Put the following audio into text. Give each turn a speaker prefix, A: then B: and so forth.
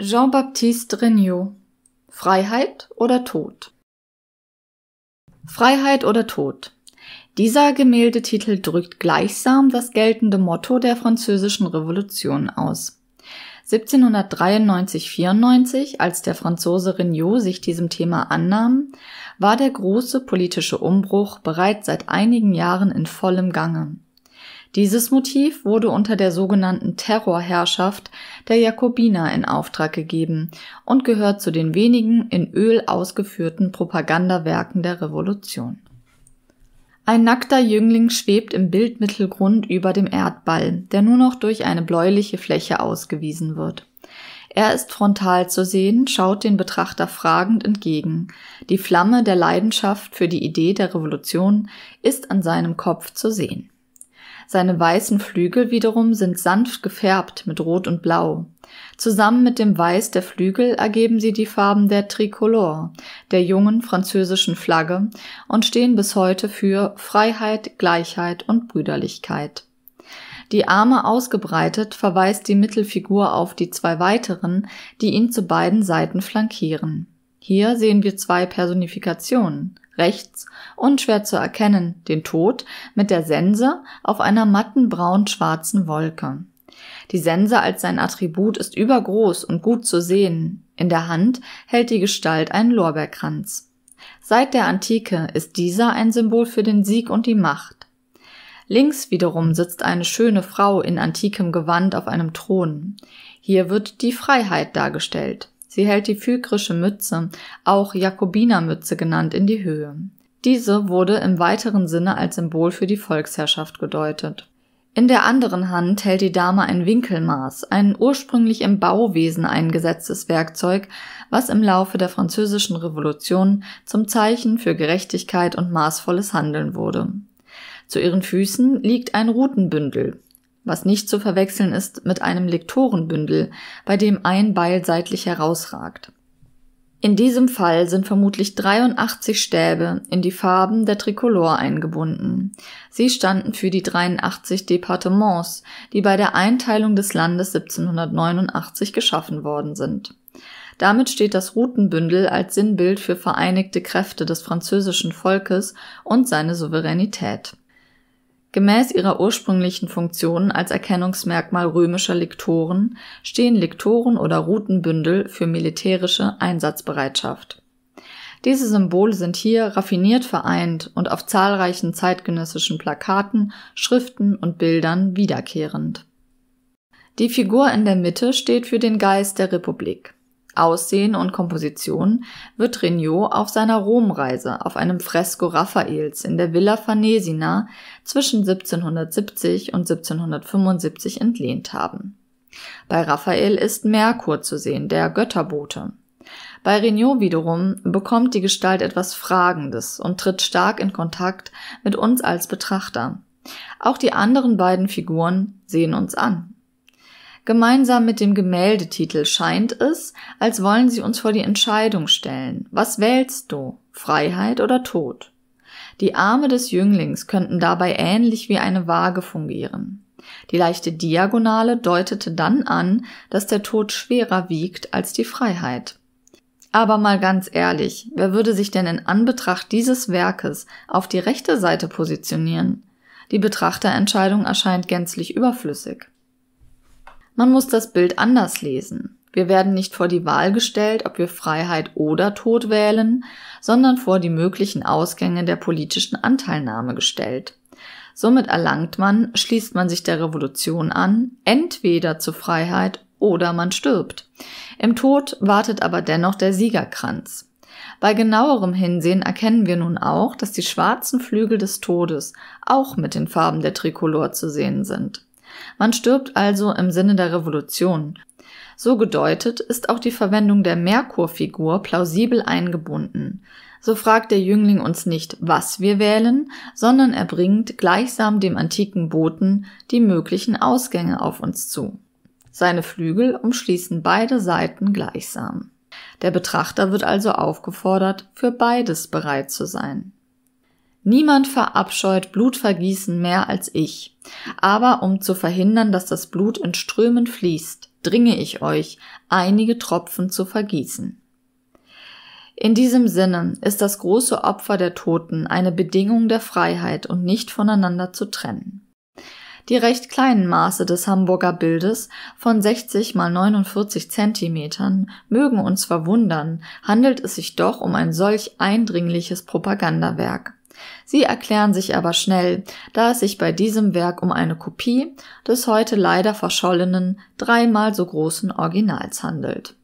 A: Jean-Baptiste Regnault Freiheit oder Tod Freiheit oder Tod Dieser Gemäldetitel drückt gleichsam das geltende Motto der französischen Revolution aus. 1793-94, als der Franzose Regnault sich diesem Thema annahm, war der große politische Umbruch bereits seit einigen Jahren in vollem Gange. Dieses Motiv wurde unter der sogenannten Terrorherrschaft der Jakobiner in Auftrag gegeben und gehört zu den wenigen in Öl ausgeführten Propagandawerken der Revolution. Ein nackter Jüngling schwebt im Bildmittelgrund über dem Erdball, der nur noch durch eine bläuliche Fläche ausgewiesen wird. Er ist frontal zu sehen, schaut den Betrachter fragend entgegen. Die Flamme der Leidenschaft für die Idee der Revolution ist an seinem Kopf zu sehen. Seine weißen Flügel wiederum sind sanft gefärbt mit Rot und Blau. Zusammen mit dem Weiß der Flügel ergeben sie die Farben der Tricolore, der jungen französischen Flagge, und stehen bis heute für Freiheit, Gleichheit und Brüderlichkeit. Die Arme ausgebreitet verweist die Mittelfigur auf die zwei weiteren, die ihn zu beiden Seiten flankieren. Hier sehen wir zwei Personifikationen rechts, unschwer zu erkennen, den Tod, mit der Sense auf einer matten braun-schwarzen Wolke. Die Sense als sein Attribut ist übergroß und gut zu sehen. In der Hand hält die Gestalt einen Lorbeerkranz. Seit der Antike ist dieser ein Symbol für den Sieg und die Macht. Links wiederum sitzt eine schöne Frau in antikem Gewand auf einem Thron. Hier wird die Freiheit dargestellt. Sie hält die phygrische Mütze, auch Jakobinermütze genannt, in die Höhe. Diese wurde im weiteren Sinne als Symbol für die Volksherrschaft gedeutet. In der anderen Hand hält die Dame ein Winkelmaß, ein ursprünglich im Bauwesen eingesetztes Werkzeug, was im Laufe der französischen Revolution zum Zeichen für Gerechtigkeit und maßvolles Handeln wurde. Zu ihren Füßen liegt ein Rutenbündel, was nicht zu verwechseln ist mit einem Lektorenbündel, bei dem ein Beil seitlich herausragt. In diesem Fall sind vermutlich 83 Stäbe in die Farben der Tricolore eingebunden. Sie standen für die 83 Departements, die bei der Einteilung des Landes 1789 geschaffen worden sind. Damit steht das Routenbündel als Sinnbild für vereinigte Kräfte des französischen Volkes und seine Souveränität. Gemäß ihrer ursprünglichen Funktion als Erkennungsmerkmal römischer Liktoren stehen Liktoren oder Routenbündel für militärische Einsatzbereitschaft. Diese Symbole sind hier raffiniert vereint und auf zahlreichen zeitgenössischen Plakaten, Schriften und Bildern wiederkehrend. Die Figur in der Mitte steht für den Geist der Republik. Aussehen und Komposition wird Regnault auf seiner Romreise auf einem Fresko Raffaels in der Villa Farnesina zwischen 1770 und 1775 entlehnt haben. Bei Raffael ist Merkur zu sehen, der Götterbote. Bei Regnault wiederum bekommt die Gestalt etwas Fragendes und tritt stark in Kontakt mit uns als Betrachter. Auch die anderen beiden Figuren sehen uns an Gemeinsam mit dem Gemäldetitel scheint es, als wollen sie uns vor die Entscheidung stellen. Was wählst du? Freiheit oder Tod? Die Arme des Jünglings könnten dabei ähnlich wie eine Waage fungieren. Die leichte Diagonale deutete dann an, dass der Tod schwerer wiegt als die Freiheit. Aber mal ganz ehrlich, wer würde sich denn in Anbetracht dieses Werkes auf die rechte Seite positionieren? Die Betrachterentscheidung erscheint gänzlich überflüssig. Man muss das Bild anders lesen. Wir werden nicht vor die Wahl gestellt, ob wir Freiheit oder Tod wählen, sondern vor die möglichen Ausgänge der politischen Anteilnahme gestellt. Somit erlangt man, schließt man sich der Revolution an, entweder zur Freiheit oder man stirbt. Im Tod wartet aber dennoch der Siegerkranz. Bei genauerem Hinsehen erkennen wir nun auch, dass die schwarzen Flügel des Todes auch mit den Farben der Trikolor zu sehen sind. Man stirbt also im Sinne der Revolution. So gedeutet ist auch die Verwendung der Merkur-Figur plausibel eingebunden. So fragt der Jüngling uns nicht, was wir wählen, sondern er bringt gleichsam dem antiken Boten die möglichen Ausgänge auf uns zu. Seine Flügel umschließen beide Seiten gleichsam. Der Betrachter wird also aufgefordert, für beides bereit zu sein. Niemand verabscheut Blutvergießen mehr als ich. Aber um zu verhindern, dass das Blut in Strömen fließt, dringe ich euch, einige Tropfen zu vergießen. In diesem Sinne ist das große Opfer der Toten eine Bedingung der Freiheit und nicht voneinander zu trennen. Die recht kleinen Maße des Hamburger Bildes von 60 mal 49 Zentimetern mögen uns verwundern, handelt es sich doch um ein solch eindringliches Propagandawerk. Sie erklären sich aber schnell, da es sich bei diesem Werk um eine Kopie des heute leider verschollenen, dreimal so großen Originals handelt